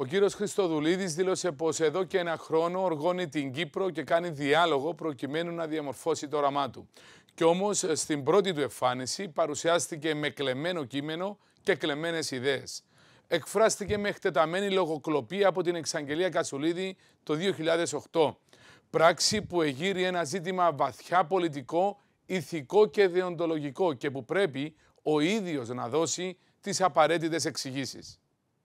Ο κύριος Χριστοδουλίδης δήλωσε πως εδώ και ένα χρόνο οργώνει την Κύπρο και κάνει διάλογο προκειμένου να διαμορφώσει το όραμά του. Κι όμως στην πρώτη του εμφάνιση παρουσιάστηκε με κλεμμένο κείμενο και κλεμμένες ιδέες. Εκφράστηκε με εκτεταμένη λογοκλοπή από την εξαγγελία Κασουλίδη το 2008. Πράξη που εγείρει ένα ζήτημα βαθιά πολιτικό, ηθικό και διοντολογικό και που πρέπει ο ίδιος να δώσει τις απαραίτητες εξηγήσεις.